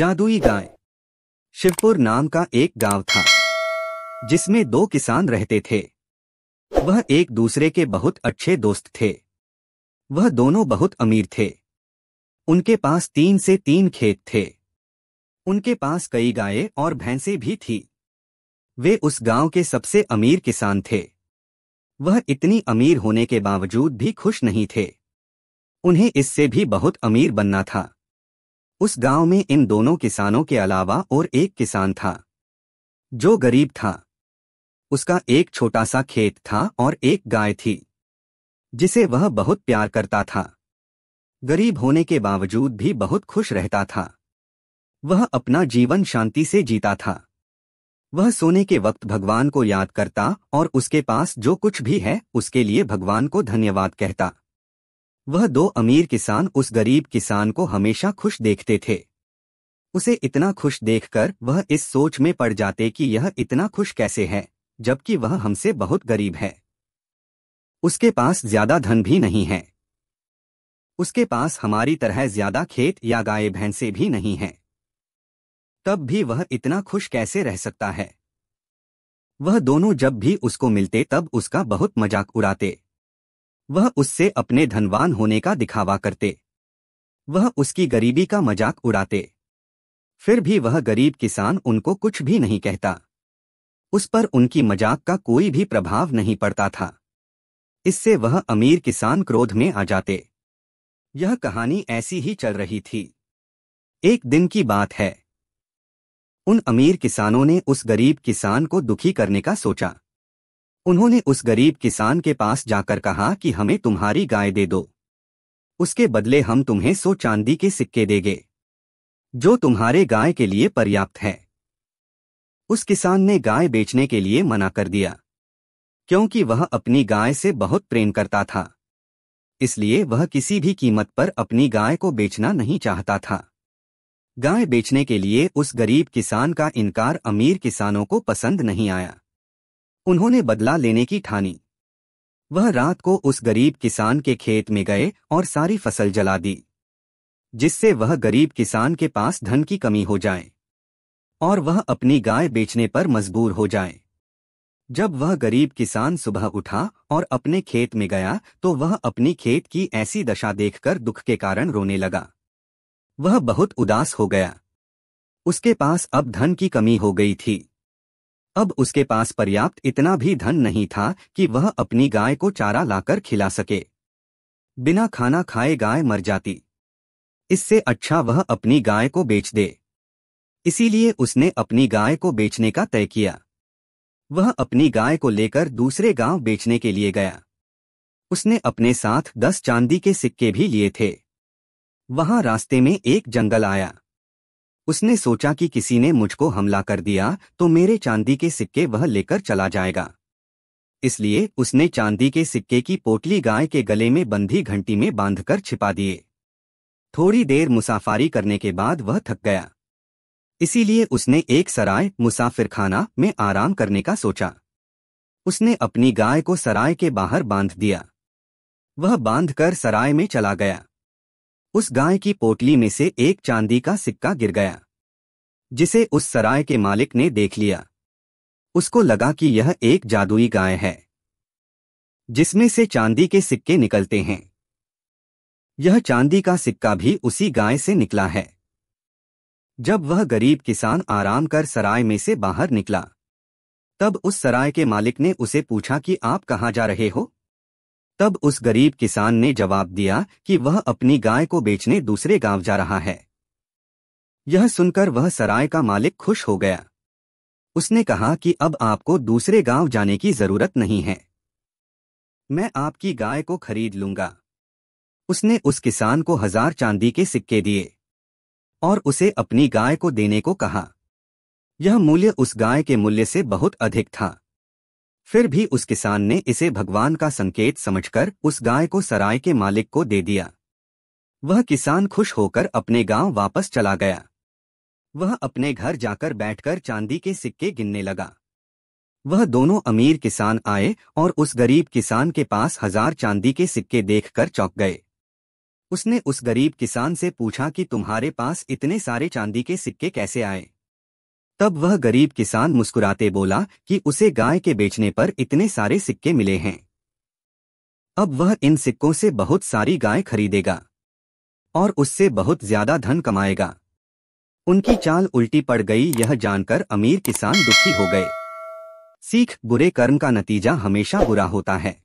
जादुई गाय शिवपुर नाम का एक गांव था जिसमें दो किसान रहते थे वह एक दूसरे के बहुत अच्छे दोस्त थे वह दोनों बहुत अमीर थे उनके पास तीन से तीन खेत थे उनके पास कई गायें और भैंसे भी थी वे उस गांव के सबसे अमीर किसान थे वह इतनी अमीर होने के बावजूद भी खुश नहीं थे उन्हें इससे भी बहुत अमीर बनना था उस गांव में इन दोनों किसानों के अलावा और एक किसान था जो गरीब था उसका एक छोटा सा खेत था और एक गाय थी जिसे वह बहुत प्यार करता था गरीब होने के बावजूद भी बहुत खुश रहता था वह अपना जीवन शांति से जीता था वह सोने के वक्त भगवान को याद करता और उसके पास जो कुछ भी है उसके लिए भगवान को धन्यवाद कहता वह दो अमीर किसान उस गरीब किसान को हमेशा खुश देखते थे उसे इतना खुश देखकर वह इस सोच में पड़ जाते कि यह इतना खुश कैसे है जबकि वह हमसे बहुत गरीब है उसके पास ज्यादा धन भी नहीं है उसके पास हमारी तरह ज्यादा खेत या गाय भैंसे भी नहीं हैं। तब भी वह इतना खुश कैसे रह सकता है वह दोनों जब भी उसको मिलते तब उसका बहुत मजाक उड़ाते वह उससे अपने धनवान होने का दिखावा करते वह उसकी गरीबी का मजाक उड़ाते फिर भी वह गरीब किसान उनको कुछ भी नहीं कहता उस पर उनकी मजाक का कोई भी प्रभाव नहीं पड़ता था इससे वह अमीर किसान क्रोध में आ जाते यह कहानी ऐसी ही चल रही थी एक दिन की बात है उन अमीर किसानों ने उस गरीब किसान को दुखी करने का सोचा उन्होंने उस गरीब किसान के पास जाकर कहा कि हमें तुम्हारी गाय दे दो उसके बदले हम तुम्हें सो चांदी के सिक्के देंगे जो तुम्हारे गाय के लिए पर्याप्त है उस किसान ने गाय बेचने के लिए मना कर दिया क्योंकि वह अपनी गाय से बहुत प्रेम करता था इसलिए वह किसी भी कीमत पर अपनी गाय को बेचना नहीं चाहता था गाय बेचने के लिए उस गरीब किसान का इनकार अमीर किसानों को पसंद नहीं आया उन्होंने बदला लेने की ठानी वह रात को उस गरीब किसान के खेत में गए और सारी फसल जला दी जिससे वह गरीब किसान के पास धन की कमी हो जाए और वह अपनी गाय बेचने पर मजबूर हो जाए जब वह गरीब किसान सुबह उठा और अपने खेत में गया तो वह अपनी खेत की ऐसी दशा देखकर दुख के कारण रोने लगा वह बहुत उदास हो गया उसके पास अब धन की कमी हो गई थी अब उसके पास पर्याप्त इतना भी धन नहीं था कि वह अपनी गाय को चारा लाकर खिला सके बिना खाना खाए गाय मर जाती इससे अच्छा वह अपनी गाय को बेच दे इसीलिए उसने अपनी गाय को बेचने का तय किया वह अपनी गाय को लेकर दूसरे गांव बेचने के लिए गया उसने अपने साथ दस चांदी के सिक्के भी लिए थे वहां रास्ते में एक जंगल आया उसने सोचा कि किसी ने मुझको हमला कर दिया तो मेरे चांदी के सिक्के वह लेकर चला जाएगा इसलिए उसने चांदी के सिक्के की पोटली गाय के गले में बंधी घंटी में बांधकर छिपा दिए थोड़ी देर मुसाफारी करने के बाद वह थक गया इसीलिए उसने एक सराय मुसाफिरखाना में आराम करने का सोचा उसने अपनी गाय को सराय के बाहर बांध दिया वह बांधकर सराय में चला गया उस गाय की पोटली में से एक चांदी का सिक्का गिर गया जिसे उस सराय के मालिक ने देख लिया उसको लगा कि यह एक जादुई गाय है जिसमें से चांदी के सिक्के निकलते हैं यह चांदी का सिक्का भी उसी गाय से निकला है जब वह गरीब किसान आराम कर सराय में से बाहर निकला तब उस सराय के मालिक ने उसे पूछा कि आप कहाँ जा रहे हो तब उस गरीब किसान ने जवाब दिया कि वह अपनी गाय को बेचने दूसरे गांव जा रहा है यह सुनकर वह सराय का मालिक खुश हो गया उसने कहा कि अब आपको दूसरे गांव जाने की जरूरत नहीं है मैं आपकी गाय को खरीद लूंगा उसने उस किसान को हजार चांदी के सिक्के दिए और उसे अपनी गाय को देने को कहा यह मूल्य उस गाय के मूल्य से बहुत अधिक था फिर भी उस किसान ने इसे भगवान का संकेत समझकर उस गाय को सराय के मालिक को दे दिया वह किसान खुश होकर अपने गांव वापस चला गया वह अपने घर जाकर बैठकर चांदी के सिक्के गिनने लगा वह दोनों अमीर किसान आए और उस गरीब किसान के पास हजार चांदी के सिक्के देखकर चौंक गए उसने उस गरीब किसान से पूछा कि तुम्हारे पास इतने सारे चांदी के सिक्के कैसे आए तब वह गरीब किसान मुस्कुराते बोला कि उसे गाय के बेचने पर इतने सारे सिक्के मिले हैं अब वह इन सिक्कों से बहुत सारी गाय खरीदेगा और उससे बहुत ज्यादा धन कमाएगा उनकी चाल उल्टी पड़ गई यह जानकर अमीर किसान दुखी हो गए सीख बुरे कर्म का नतीजा हमेशा बुरा होता है